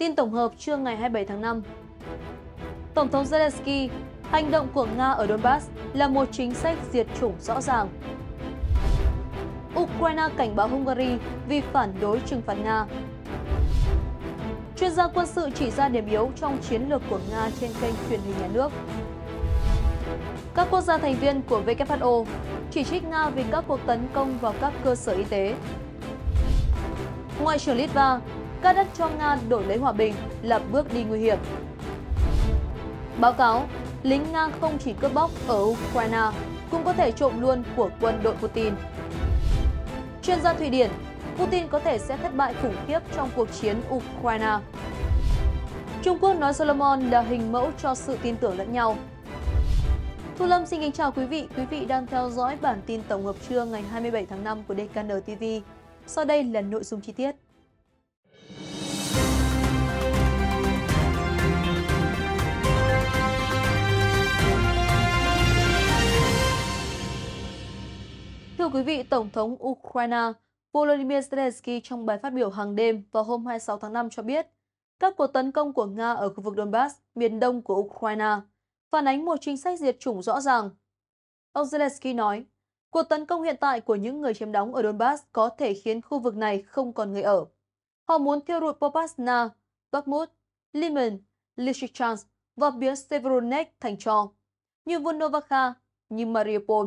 Tin tổng hợp trưa ngày 27 tháng 5. Tổng thống Zelensky, hành động của Nga ở Donbass là một chính sách diệt chủng rõ ràng. Ukraine cảnh báo Hungary vì phản đối trừng phạt Nga. Chuyên gia quân sự chỉ ra điểm yếu trong chiến lược của Nga trên kênh truyền hình nhà nước. Các quốc gia thành viên của WHO chỉ trích Nga vì các cuộc tấn công vào các cơ sở y tế. Ngoại trưởng Litva các đất cho Nga đổi lấy hòa bình là bước đi nguy hiểm. Báo cáo, lính Nga không chỉ cướp bóc ở Ukraine, cũng có thể trộm luôn của quân đội Putin. Chuyên gia Thụy Điển, Putin có thể sẽ thất bại khủng khiếp trong cuộc chiến Ukraine. Trung Quốc nói Solomon là hình mẫu cho sự tin tưởng lẫn nhau. Thu Lâm xin kính chào quý vị. Quý vị đang theo dõi bản tin tổng hợp trưa ngày 27 tháng 5 của DKN TV. Sau đây là nội dung chi tiết. quý vị, Tổng thống Ukraine Volodymyr Zelensky trong bài phát biểu hàng đêm vào hôm 26 tháng 5 cho biết, các cuộc tấn công của Nga ở khu vực Donbass, miền đông của Ukraine, phản ánh một chính sách diệt chủng rõ ràng. Ông Zelensky nói, cuộc tấn công hiện tại của những người chiếm đóng ở Donbass có thể khiến khu vực này không còn người ở. Họ muốn thiêu rụi Popasna, Bakhmut, Liman, Lysychansk và biến Severodonetsk thành trò, như Vunovakha, như Mariupol.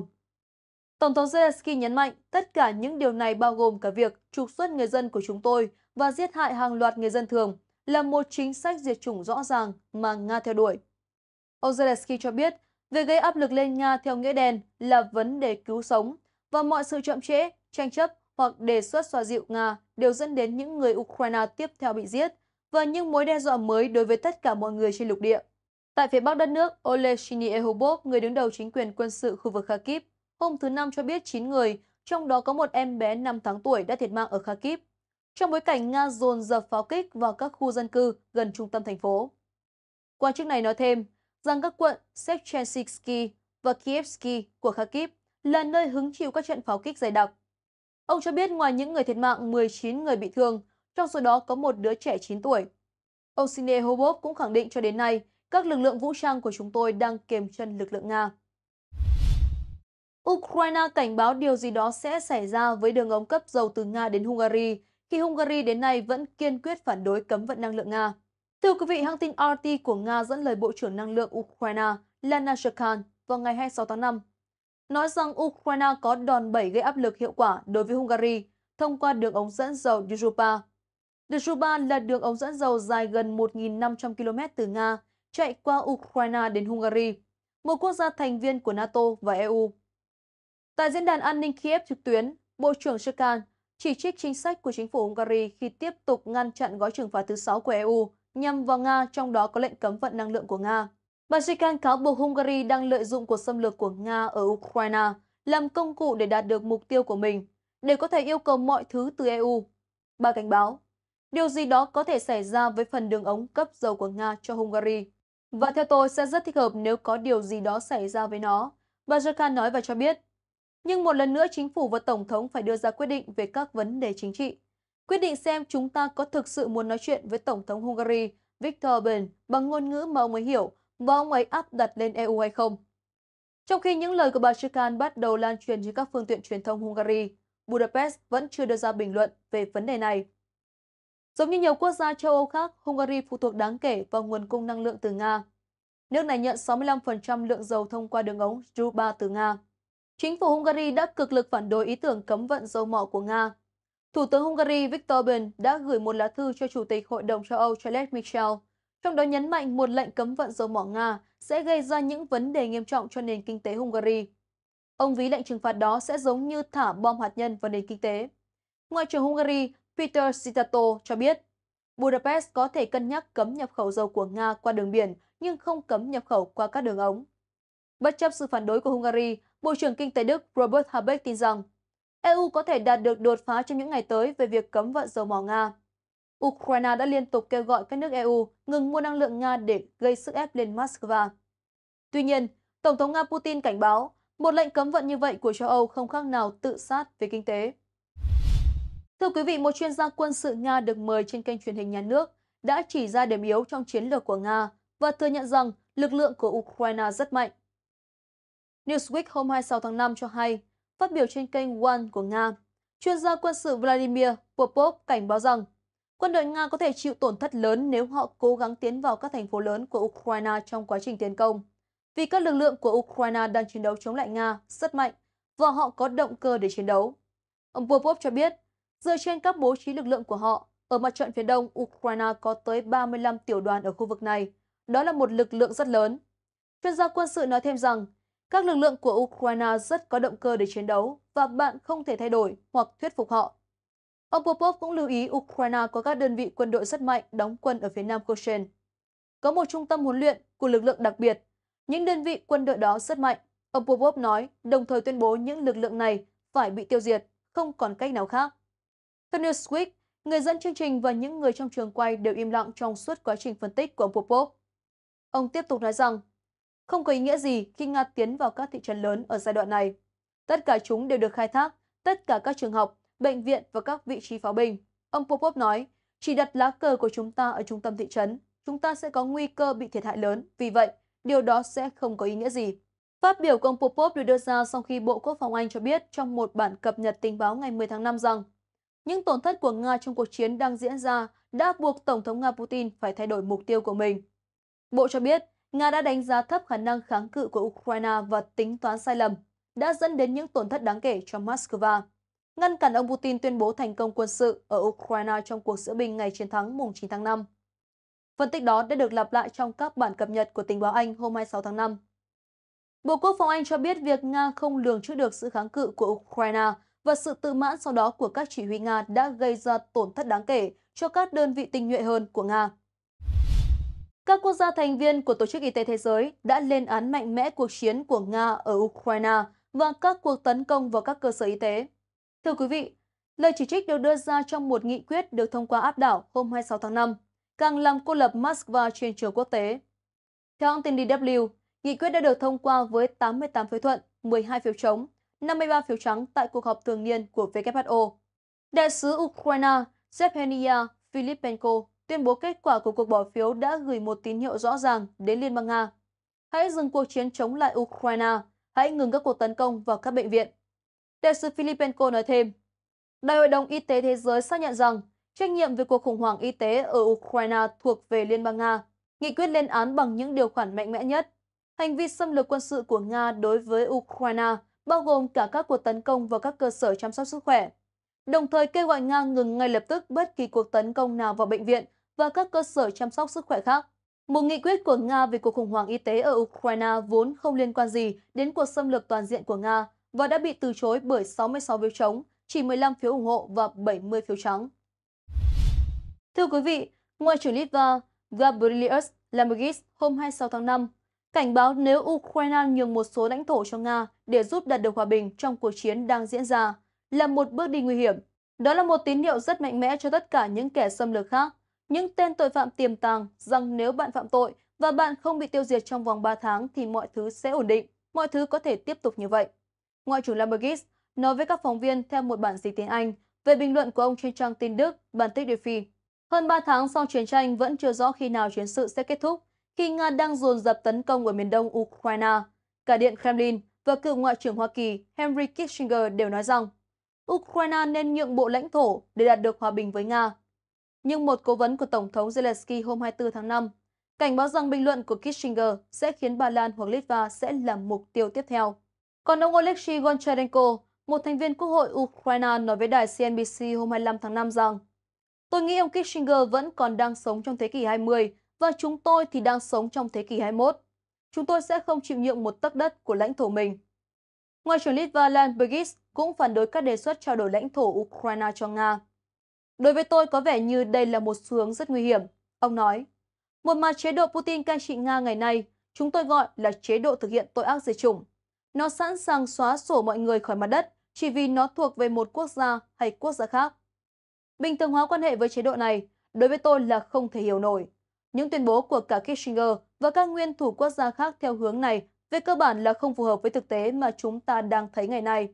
Tổng thống Zelensky nhấn mạnh tất cả những điều này bao gồm cả việc trục xuất người dân của chúng tôi và giết hại hàng loạt người dân thường là một chính sách diệt chủng rõ ràng mà Nga theo đuổi. Ông Zelensky cho biết, việc gây áp lực lên Nga theo nghĩa đen là vấn đề cứu sống và mọi sự chậm trễ, tranh chấp hoặc đề xuất xoa dịu Nga đều dẫn đến những người Ukraine tiếp theo bị giết và những mối đe dọa mới đối với tất cả mọi người trên lục địa. Tại phía bắc đất nước, Oleshchiny Ehubov, người đứng đầu chính quyền quân sự khu vực Kharkiv, hôm thứ Năm cho biết 9 người, trong đó có một em bé 5 tháng tuổi đã thiệt mạng ở Kharkiv, trong bối cảnh Nga dồn dập pháo kích vào các khu dân cư gần trung tâm thành phố. Quan chức này nói thêm rằng các quận Sechensiksky và Kievsky của Kharkiv là nơi hứng chịu các trận pháo kích dày đặc. Ông cho biết ngoài những người thiệt mạng, 19 người bị thương, trong số đó có một đứa trẻ 9 tuổi. Ông Sine Hobov cũng khẳng định cho đến nay, các lực lượng vũ trang của chúng tôi đang kềm chân lực lượng Nga. Ukraine cảnh báo điều gì đó sẽ xảy ra với đường ống cấp dầu từ Nga đến Hungary, khi Hungary đến nay vẫn kiên quyết phản đối cấm vận năng lượng Nga. Thưa quý vị, hãng tin RT của Nga dẫn lời Bộ trưởng Năng lượng Ukraine Lana Shkhan vào ngày 26 tháng 5, nói rằng Ukraine có đòn bẩy gây áp lực hiệu quả đối với Hungary thông qua đường ống dẫn dầu Druzhba. Druzhba là đường ống dẫn dầu dài gần 1.500 km từ Nga, chạy qua Ukraine đến Hungary, một quốc gia thành viên của NATO và EU. Tại diễn đàn an ninh Kiev trực tuyến, Bộ trưởng Shekan chỉ trích chính sách của chính phủ Hungary khi tiếp tục ngăn chặn gói trừng phạt thứ 6 của EU nhằm vào Nga, trong đó có lệnh cấm vận năng lượng của Nga. Bà Shekan cáo buộc Hungary đang lợi dụng cuộc xâm lược của Nga ở Ukraine làm công cụ để đạt được mục tiêu của mình, để có thể yêu cầu mọi thứ từ EU. Bà cảnh báo, điều gì đó có thể xảy ra với phần đường ống cấp dầu của Nga cho Hungary. Và theo tôi sẽ rất thích hợp nếu có điều gì đó xảy ra với nó, bà Jakan nói và cho biết. Nhưng một lần nữa chính phủ và Tổng thống phải đưa ra quyết định về các vấn đề chính trị. Quyết định xem chúng ta có thực sự muốn nói chuyện với Tổng thống Hungary Viktor Orbán bằng ngôn ngữ mà ông ấy hiểu và ông ấy áp đặt lên EU hay không. Trong khi những lời của bà Chikan bắt đầu lan truyền trên các phương tiện truyền thông Hungary, Budapest vẫn chưa đưa ra bình luận về vấn đề này. Giống như nhiều quốc gia châu Âu khác, Hungary phụ thuộc đáng kể vào nguồn cung năng lượng từ Nga. Nước này nhận 65% lượng dầu thông qua đường ống Druba từ Nga chính phủ Hungary đã cực lực phản đối ý tưởng cấm vận dầu mỏ của Nga. Thủ tướng Hungary Viktor Orbán đã gửi một lá thư cho Chủ tịch Hội đồng châu Âu Charles Michel, trong đó nhấn mạnh một lệnh cấm vận dầu mỏ Nga sẽ gây ra những vấn đề nghiêm trọng cho nền kinh tế Hungary. Ông ví lệnh trừng phạt đó sẽ giống như thả bom hạt nhân vào nền kinh tế. Ngoại trưởng Hungary Peter Sitato cho biết, Budapest có thể cân nhắc cấm nhập khẩu dầu của Nga qua đường biển, nhưng không cấm nhập khẩu qua các đường ống. Bất chấp sự phản đối của Hungary, Bộ trưởng Kinh tế Đức Robert Habeck tin rằng EU có thể đạt được đột phá trong những ngày tới về việc cấm vận dầu mỏ Nga. Ukraine đã liên tục kêu gọi các nước EU ngừng mua năng lượng Nga để gây sức ép lên Moscow. Tuy nhiên, Tổng thống Nga Putin cảnh báo một lệnh cấm vận như vậy của châu Âu không khác nào tự sát về kinh tế. Thưa quý vị, một chuyên gia quân sự Nga được mời trên kênh truyền hình nhà nước đã chỉ ra điểm yếu trong chiến lược của Nga và thừa nhận rằng lực lượng của Ukraine rất mạnh. Newsweek hôm 26 tháng 5 cho hay, phát biểu trên kênh One của Nga, chuyên gia quân sự Vladimir Popov cảnh báo rằng quân đội Nga có thể chịu tổn thất lớn nếu họ cố gắng tiến vào các thành phố lớn của Ukraine trong quá trình tiến công, vì các lực lượng của Ukraine đang chiến đấu chống lại Nga rất mạnh và họ có động cơ để chiến đấu. Ông Popov cho biết, dựa trên các bố trí lực lượng của họ, ở mặt trận phía đông, Ukraine có tới 35 tiểu đoàn ở khu vực này. Đó là một lực lượng rất lớn. Chuyên gia quân sự nói thêm rằng, các lực lượng của Ukraine rất có động cơ để chiến đấu và bạn không thể thay đổi hoặc thuyết phục họ. Ông Popov cũng lưu ý Ukraine có các đơn vị quân đội rất mạnh đóng quân ở phía nam Koshen. Có một trung tâm huấn luyện của lực lượng đặc biệt. Những đơn vị quân đội đó rất mạnh, ông Popov nói, đồng thời tuyên bố những lực lượng này phải bị tiêu diệt, không còn cách nào khác. Theo Newsweek, người dẫn chương trình và những người trong trường quay đều im lặng trong suốt quá trình phân tích của ông Popov. Ông tiếp tục nói rằng không có ý nghĩa gì khi Nga tiến vào các thị trấn lớn ở giai đoạn này. Tất cả chúng đều được khai thác, tất cả các trường học, bệnh viện và các vị trí pháo binh. Ông Popov nói, chỉ đặt lá cờ của chúng ta ở trung tâm thị trấn, chúng ta sẽ có nguy cơ bị thiệt hại lớn, vì vậy điều đó sẽ không có ý nghĩa gì. Phát biểu của ông Popov được đưa ra sau khi Bộ Quốc phòng Anh cho biết trong một bản cập nhật tình báo ngày 10 tháng 5 rằng những tổn thất của Nga trong cuộc chiến đang diễn ra đã buộc Tổng thống Nga Putin phải thay đổi mục tiêu của mình. Bộ cho biết Nga đã đánh giá thấp khả năng kháng cự của Ukraine và tính toán sai lầm, đã dẫn đến những tổn thất đáng kể cho Moscow. Ngăn cản ông Putin tuyên bố thành công quân sự ở Ukraine trong cuộc giữa binh ngày chiến thắng mùng 9 tháng 5. Phân tích đó đã được lặp lại trong các bản cập nhật của tình báo Anh hôm 26 tháng 5. Bộ Quốc phòng Anh cho biết việc Nga không lường trước được sự kháng cự của Ukraine và sự tự mãn sau đó của các chỉ huy Nga đã gây ra tổn thất đáng kể cho các đơn vị tinh nhuệ hơn của Nga. Các quốc gia thành viên của Tổ chức Y tế Thế giới đã lên án mạnh mẽ cuộc chiến của Nga ở Ukraine và các cuộc tấn công vào các cơ sở y tế. Thưa quý vị, lời chỉ trích được đưa ra trong một nghị quyết được thông qua áp đảo hôm 26 tháng 5, càng làm cô lập Moscow trên trường quốc tế. Theo hãng tin DW, nghị quyết đã được thông qua với 88 phiếu thuận, 12 phiếu chống, 53 phiếu trắng tại cuộc họp thường niên của WHO. Đại sứ Ukraine Zephania Filipenko tuyên bố kết quả của cuộc bỏ phiếu đã gửi một tín hiệu rõ ràng đến Liên bang Nga. Hãy dừng cuộc chiến chống lại Ukraine, hãy ngừng các cuộc tấn công vào các bệnh viện. Đại sứ filipenko nói thêm, Đại hội đồng Y tế Thế giới xác nhận rằng trách nhiệm về cuộc khủng hoảng y tế ở Ukraine thuộc về Liên bang Nga. Nghị quyết lên án bằng những điều khoản mạnh mẽ nhất. Hành vi xâm lược quân sự của Nga đối với Ukraine bao gồm cả các cuộc tấn công vào các cơ sở chăm sóc sức khỏe, đồng thời kêu gọi Nga ngừng ngay lập tức bất kỳ cuộc tấn công nào vào bệnh viện và các cơ sở chăm sóc sức khỏe khác. Một nghị quyết của Nga về cuộc khủng hoảng y tế ở Ukraine vốn không liên quan gì đến cuộc xâm lược toàn diện của Nga và đã bị từ chối bởi 66 phiếu chống, chỉ 15 phiếu ủng hộ và 70 phiếu trắng. Thưa quý vị, Ngoại trưởng Litva Gabrielius Lambergis hôm 26 tháng 5 cảnh báo nếu Ukraine nhường một số lãnh thổ cho Nga để giúp đạt được hòa bình trong cuộc chiến đang diễn ra là một bước đi nguy hiểm. Đó là một tín hiệu rất mạnh mẽ cho tất cả những kẻ xâm lược khác, những tên tội phạm tiềm tàng rằng nếu bạn phạm tội và bạn không bị tiêu diệt trong vòng 3 tháng thì mọi thứ sẽ ổn định, mọi thứ có thể tiếp tục như vậy. Ngoại trưởng Lambergis nói với các phóng viên theo một bản dịch tiếng Anh về bình luận của ông trên trang tin Đức, bản tích Địa Phi. Hơn 3 tháng sau chiến tranh vẫn chưa rõ khi nào chiến sự sẽ kết thúc, khi Nga đang dồn dập tấn công ở miền đông Ukraine. Cả Điện Kremlin và cựu Ngoại trưởng Hoa Kỳ Henry Kissinger đều nói rằng Ukraine nên nhượng bộ lãnh thổ để đạt được hòa bình với Nga. Nhưng một cố vấn của Tổng thống Zelensky hôm 24 tháng 5 cảnh báo rằng bình luận của Kissinger sẽ khiến Ba Lan hoặc Litva sẽ là mục tiêu tiếp theo. Còn ông Oleksiy Goncharenko, một thành viên Quốc hội Ukraine nói với đài CNBC hôm 25 tháng 5 rằng Tôi nghĩ ông Kissinger vẫn còn đang sống trong thế kỷ 20 và chúng tôi thì đang sống trong thế kỷ 21. Chúng tôi sẽ không chịu nhượng một tấc đất của lãnh thổ mình Ngoại trưởng Litva Lanbergis cũng phản đối các đề xuất trao đổi lãnh thổ Ukraine cho Nga. Đối với tôi có vẻ như đây là một xu hướng rất nguy hiểm, ông nói. Một mà chế độ Putin cai trị Nga ngày nay, chúng tôi gọi là chế độ thực hiện tội ác diệt chủng. Nó sẵn sàng xóa sổ mọi người khỏi mặt đất chỉ vì nó thuộc về một quốc gia hay quốc gia khác. Bình thường hóa quan hệ với chế độ này đối với tôi là không thể hiểu nổi. Những tuyên bố của cả Kissinger và các nguyên thủ quốc gia khác theo hướng này về cơ bản là không phù hợp với thực tế mà chúng ta đang thấy ngày nay.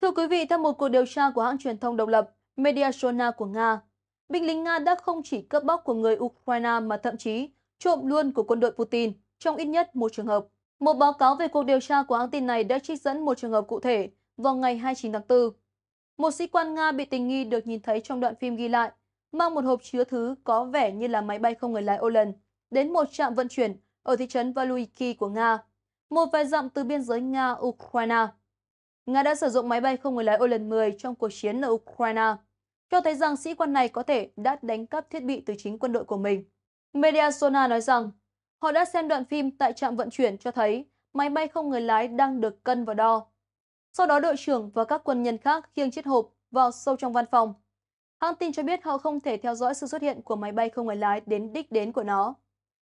Thưa quý vị, theo một cuộc điều tra của hãng truyền thông độc lập Mediashona của Nga, binh lính Nga đã không chỉ cướp bóc của người Ukraine mà thậm chí trộm luôn của quân đội Putin trong ít nhất một trường hợp. Một báo cáo về cuộc điều tra của hãng tin này đã trích dẫn một trường hợp cụ thể vào ngày 29 tháng 4. Một sĩ quan Nga bị tình nghi được nhìn thấy trong đoạn phim ghi lại, mang một hộp chứa thứ có vẻ như là máy bay không người lái Olan đến một trạm vận chuyển ở thị trấn Valuiki của Nga, một vài dặm từ biên giới Nga-Ukraine. Nga đã sử dụng máy bay không người lái Olin 10 trong cuộc chiến ở Ukraine, cho thấy rằng sĩ quan này có thể đã đánh cắp thiết bị từ chính quân đội của mình. Media Sona nói rằng họ đã xem đoạn phim tại trạm vận chuyển cho thấy máy bay không người lái đang được cân và đo. Sau đó đội trưởng và các quân nhân khác khiêng chiếc hộp vào sâu trong văn phòng. Hãng tin cho biết họ không thể theo dõi sự xuất hiện của máy bay không người lái đến đích đến của nó.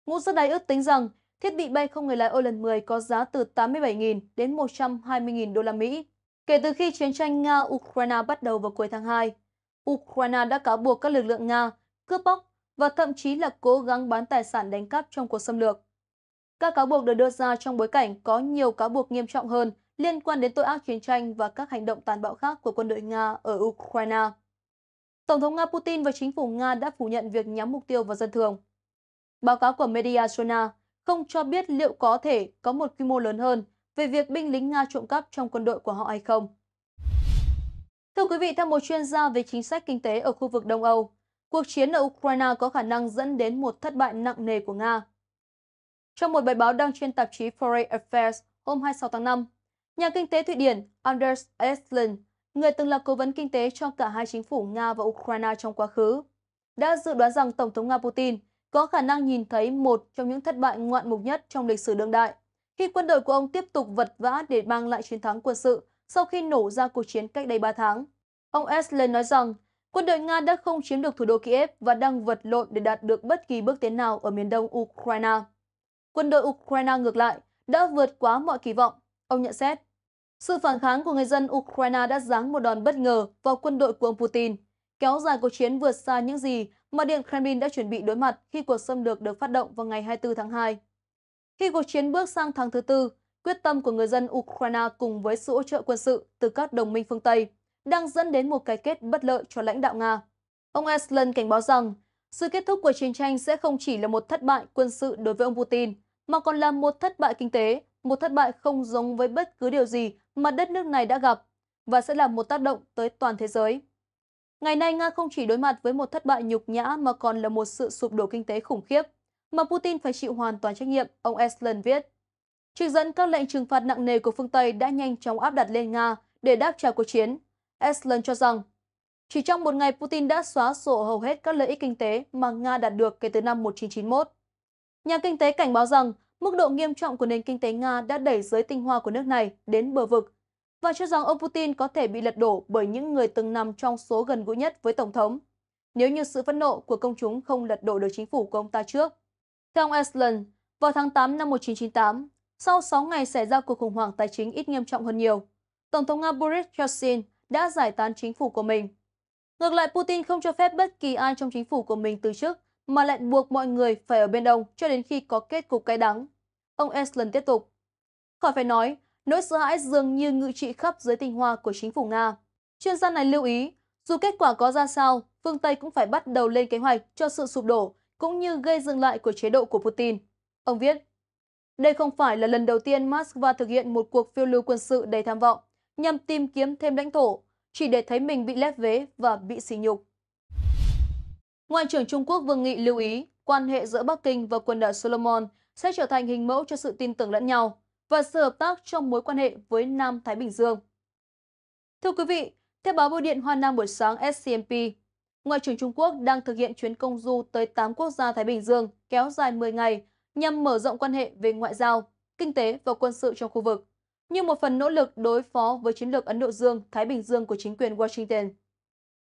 Ngũ dân này ước tính rằng thiết bị bay không người lái Orlan 10 có giá từ 87.000 đến 120.000 đô la Mỹ. Kể từ khi chiến tranh Nga-Ukraine bắt đầu vào cuối tháng 2, Ukraine đã cáo buộc các lực lượng Nga cướp bóc và thậm chí là cố gắng bán tài sản đánh cắp trong cuộc xâm lược. Các cáo buộc được đưa ra trong bối cảnh có nhiều cáo buộc nghiêm trọng hơn liên quan đến tội ác chiến tranh và các hành động tàn bạo khác của quân đội Nga ở Ukraine. Tổng thống Nga Putin và chính phủ Nga đã phủ nhận việc nhắm mục tiêu vào dân thường. Báo cáo của Mediazona không cho biết liệu có thể có một quy mô lớn hơn về việc binh lính Nga trộm cắp trong quân đội của họ hay không. Thưa quý vị, theo một chuyên gia về chính sách kinh tế ở khu vực Đông Âu, cuộc chiến ở Ukraine có khả năng dẫn đến một thất bại nặng nề của Nga. Trong một bài báo đăng trên tạp chí Foreign Affairs hôm 26 tháng 5, nhà kinh tế Thụy Điển Anders Estlund, người từng là cố vấn kinh tế cho cả hai chính phủ Nga và Ukraine trong quá khứ, đã dự đoán rằng Tổng thống Nga Putin có khả năng nhìn thấy một trong những thất bại ngoạn mục nhất trong lịch sử đương đại, khi quân đội của ông tiếp tục vật vã để mang lại chiến thắng quân sự sau khi nổ ra cuộc chiến cách đây 3 tháng. Ông Eslen nói rằng, quân đội Nga đã không chiếm được thủ đô Kiev và đang vật lộn để đạt được bất kỳ bước tiến nào ở miền đông Ukraine. Quân đội Ukraine ngược lại đã vượt quá mọi kỳ vọng, ông nhận xét. Sự phản kháng của người dân Ukraine đã giáng một đòn bất ngờ vào quân đội của ông Putin kéo dài cuộc chiến vượt xa những gì mà Điện Kremlin đã chuẩn bị đối mặt khi cuộc xâm lược được phát động vào ngày 24 tháng 2. Khi cuộc chiến bước sang tháng thứ tư, quyết tâm của người dân Ukraine cùng với sự hỗ trợ quân sự từ các đồng minh phương Tây đang dẫn đến một cái kết bất lợi cho lãnh đạo Nga. Ông Esland cảnh báo rằng sự kết thúc của chiến tranh sẽ không chỉ là một thất bại quân sự đối với ông Putin, mà còn là một thất bại kinh tế, một thất bại không giống với bất cứ điều gì mà đất nước này đã gặp và sẽ là một tác động tới toàn thế giới. Ngày nay, Nga không chỉ đối mặt với một thất bại nhục nhã mà còn là một sự sụp đổ kinh tế khủng khiếp, mà Putin phải chịu hoàn toàn trách nhiệm, ông Esland viết. Trích dẫn các lệnh trừng phạt nặng nề của phương Tây đã nhanh chóng áp đặt lên Nga để đáp trả cuộc chiến. Esland cho rằng, chỉ trong một ngày Putin đã xóa sổ hầu hết các lợi ích kinh tế mà Nga đạt được kể từ năm 1991. Nhà kinh tế cảnh báo rằng mức độ nghiêm trọng của nền kinh tế Nga đã đẩy giới tinh hoa của nước này đến bờ vực và cho rằng ông Putin có thể bị lật đổ bởi những người từng nằm trong số gần gũi nhất với Tổng thống, nếu như sự phẫn nộ của công chúng không lật đổ được chính phủ của ông ta trước. Theo ông Aslan, vào tháng 8 năm 1998, sau 6 ngày xảy ra cuộc khủng hoảng tài chính ít nghiêm trọng hơn nhiều, Tổng thống Nga Boris Yeltsin đã giải tán chính phủ của mình. Ngược lại, Putin không cho phép bất kỳ ai trong chính phủ của mình từ chức mà lại buộc mọi người phải ở bên ông cho đến khi có kết cục cay đắng. Ông Esland tiếp tục. Khỏi phải nói, Nỗi sợ hãi dường như ngự trị khắp dưới tinh hoa của chính phủ Nga. Chuyên gia này lưu ý, dù kết quả có ra sao, phương Tây cũng phải bắt đầu lên kế hoạch cho sự sụp đổ cũng như gây dừng lại của chế độ của Putin. Ông viết, đây không phải là lần đầu tiên Moscow thực hiện một cuộc phiêu lưu quân sự đầy tham vọng nhằm tìm kiếm thêm lãnh thổ, chỉ để thấy mình bị lép vế và bị xỉ nhục. Ngoại trưởng Trung Quốc Vương Nghị lưu ý, quan hệ giữa Bắc Kinh và quần đảo Solomon sẽ trở thành hình mẫu cho sự tin tưởng lẫn nhau và sự hợp tác trong mối quan hệ với Nam Thái Bình Dương. Thưa quý vị, theo báo Bưu điện Hoa Nam buổi sáng SCMP, Ngoại trưởng Trung Quốc đang thực hiện chuyến công du tới 8 quốc gia Thái Bình Dương kéo dài 10 ngày nhằm mở rộng quan hệ về ngoại giao, kinh tế và quân sự trong khu vực, như một phần nỗ lực đối phó với chiến lược Ấn Độ Dương-Thái Bình Dương của chính quyền Washington.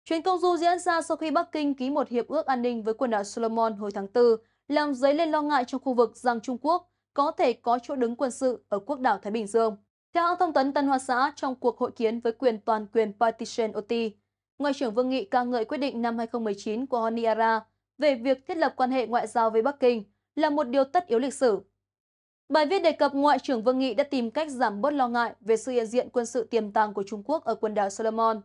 Chuyến công du diễn ra sau khi Bắc Kinh ký một hiệp ước an ninh với quần đảo Solomon hồi tháng 4, làm dấy lên lo ngại trong khu vực rằng Trung Quốc có thể có chỗ đứng quân sự ở quốc đảo Thái Bình Dương. Theo hãng thông tấn Tân Hoa Xã trong cuộc hội kiến với quyền toàn quyền Partition OT, Ngoại trưởng Vương Nghị ca ngợi quyết định năm 2019 của Honiara về việc thiết lập quan hệ ngoại giao với Bắc Kinh là một điều tất yếu lịch sử. Bài viết đề cập Ngoại trưởng Vương Nghị đã tìm cách giảm bớt lo ngại về sự hiện diện quân sự tiềm tàng của Trung Quốc ở quần đảo Solomon.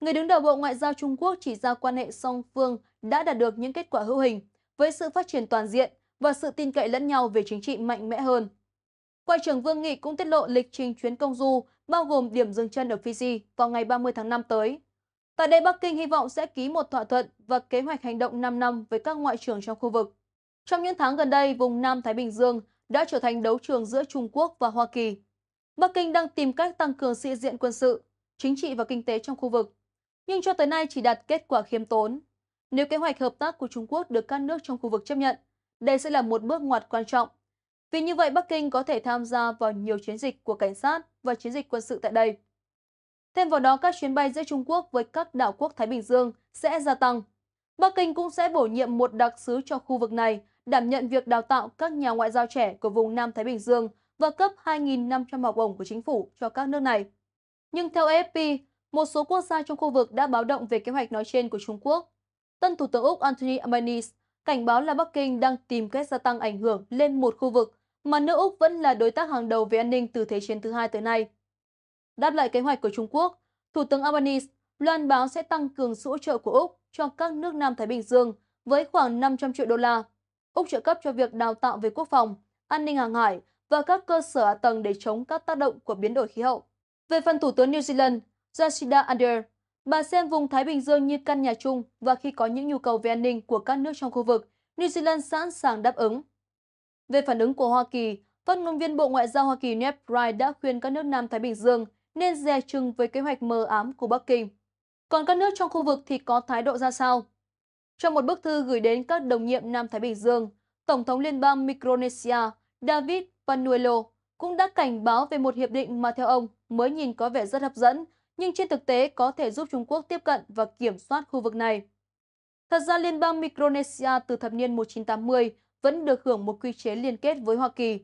Người đứng đầu Bộ Ngoại giao Trung Quốc chỉ ra quan hệ song phương đã đạt được những kết quả hữu hình với sự phát triển toàn diện và sự tin cậy lẫn nhau về chính trị mạnh mẽ hơn. Ngoại trưởng Vương Nghị cũng tiết lộ lịch trình chuyến công du, bao gồm điểm dừng chân ở Fiji vào ngày 30 tháng 5 tới. Tại đây, Bắc Kinh hy vọng sẽ ký một thỏa thuận và kế hoạch hành động 5 năm với các ngoại trưởng trong khu vực. Trong những tháng gần đây, vùng Nam Thái Bình Dương đã trở thành đấu trường giữa Trung Quốc và Hoa Kỳ. Bắc Kinh đang tìm cách tăng cường sĩ diện quân sự, chính trị và kinh tế trong khu vực, nhưng cho tới nay chỉ đạt kết quả khiêm tốn. Nếu kế hoạch hợp tác của Trung Quốc được các nước trong khu vực chấp nhận, đây sẽ là một bước ngoặt quan trọng. Vì như vậy Bắc Kinh có thể tham gia vào nhiều chiến dịch của cảnh sát và chiến dịch quân sự tại đây. Thêm vào đó, các chuyến bay giữa Trung Quốc với các đảo quốc Thái Bình Dương sẽ gia tăng. Bắc Kinh cũng sẽ bổ nhiệm một đặc sứ cho khu vực này, đảm nhận việc đào tạo các nhà ngoại giao trẻ của vùng Nam Thái Bình Dương và cấp 2.500 học bổng của chính phủ cho các nước này. Nhưng theo AFP, một số quốc gia trong khu vực đã báo động về kế hoạch nói trên của Trung Quốc. Tân Thủ tướng Úc Anthony Albanese cảnh báo là Bắc Kinh đang tìm cách gia tăng ảnh hưởng lên một khu vực mà nước Úc vẫn là đối tác hàng đầu về an ninh từ Thế chiến thứ hai tới nay. Đáp lại kế hoạch của Trung Quốc, Thủ tướng Albanese loan báo sẽ tăng cường sự hỗ trợ của Úc cho các nước Nam Thái Bình Dương với khoảng 500 triệu đô la. Úc trợ cấp cho việc đào tạo về quốc phòng, an ninh hàng hải và các cơ sở hạ tầng để chống các tác động của biến đổi khí hậu. Về phần Thủ tướng New Zealand, Jacinda Ardern Bà xem vùng Thái Bình Dương như căn nhà chung và khi có những nhu cầu về an ninh của các nước trong khu vực, New Zealand sẵn sàng đáp ứng. Về phản ứng của Hoa Kỳ, phát ngôn viên Bộ Ngoại giao Hoa Kỳ Ned Price đã khuyên các nước Nam Thái Bình Dương nên dè chừng với kế hoạch mờ ám của Bắc Kinh. Còn các nước trong khu vực thì có thái độ ra sao? Trong một bức thư gửi đến các đồng nhiệm Nam Thái Bình Dương, Tổng thống Liên bang Micronesia David Panuelo cũng đã cảnh báo về một hiệp định mà theo ông mới nhìn có vẻ rất hấp dẫn nhưng trên thực tế có thể giúp Trung Quốc tiếp cận và kiểm soát khu vực này. Thật ra liên bang Micronesia từ thập niên 1980 vẫn được hưởng một quy chế liên kết với Hoa Kỳ,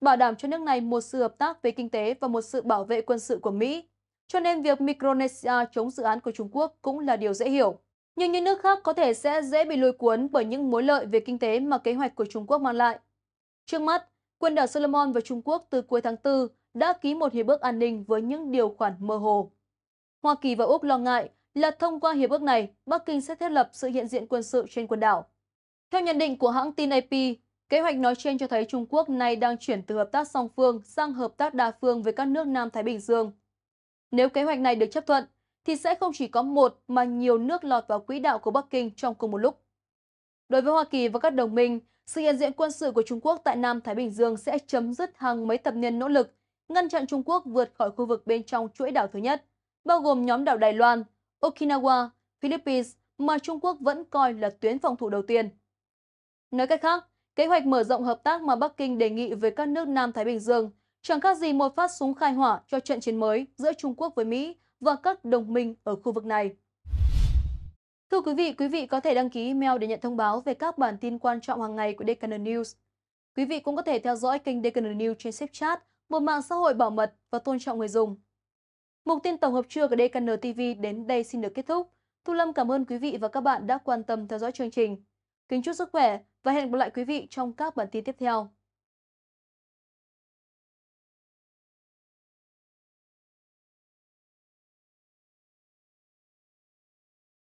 bảo đảm cho nước này một sự hợp tác về kinh tế và một sự bảo vệ quân sự của Mỹ. Cho nên việc Micronesia chống dự án của Trung Quốc cũng là điều dễ hiểu. Nhưng những nước khác có thể sẽ dễ bị lôi cuốn bởi những mối lợi về kinh tế mà kế hoạch của Trung Quốc mang lại. Trước mắt, quần đảo Solomon và Trung Quốc từ cuối tháng 4 đã ký một hiệp ước an ninh với những điều khoản mơ hồ. Hoa Kỳ và Úc lo ngại là thông qua hiệp ước này, Bắc Kinh sẽ thiết lập sự hiện diện quân sự trên quần đảo. Theo nhận định của hãng tin AP, kế hoạch nói trên cho thấy Trung Quốc nay đang chuyển từ hợp tác song phương sang hợp tác đa phương với các nước Nam Thái Bình Dương. Nếu kế hoạch này được chấp thuận, thì sẽ không chỉ có một mà nhiều nước lọt vào quỹ đạo của Bắc Kinh trong cùng một lúc. Đối với Hoa Kỳ và các đồng minh, sự hiện diện quân sự của Trung Quốc tại Nam Thái Bình Dương sẽ chấm dứt hàng mấy thập niên nỗ lực ngăn chặn Trung Quốc vượt khỏi khu vực bên trong chuỗi đảo thứ nhất bao gồm nhóm đảo Đài Loan, Okinawa, Philippines mà Trung Quốc vẫn coi là tuyến phòng thủ đầu tiên. Nói cách khác, kế hoạch mở rộng hợp tác mà Bắc Kinh đề nghị với các nước Nam Thái Bình Dương chẳng khác gì một phát súng khai hỏa cho trận chiến mới giữa Trung Quốc với Mỹ và các đồng minh ở khu vực này. Thưa quý vị, quý vị có thể đăng ký email để nhận thông báo về các bản tin quan trọng hàng ngày của Deccan News. Quý vị cũng có thể theo dõi kênh Deccan News trên SafeChat, một mạng xã hội bảo mật và tôn trọng người dùng. Mục tin tổng hợp trưa của DKN TV đến đây xin được kết thúc. Thu Lâm cảm ơn quý vị và các bạn đã quan tâm theo dõi chương trình. Kính chúc sức khỏe và hẹn gặp lại quý vị trong các bản tin tiếp theo.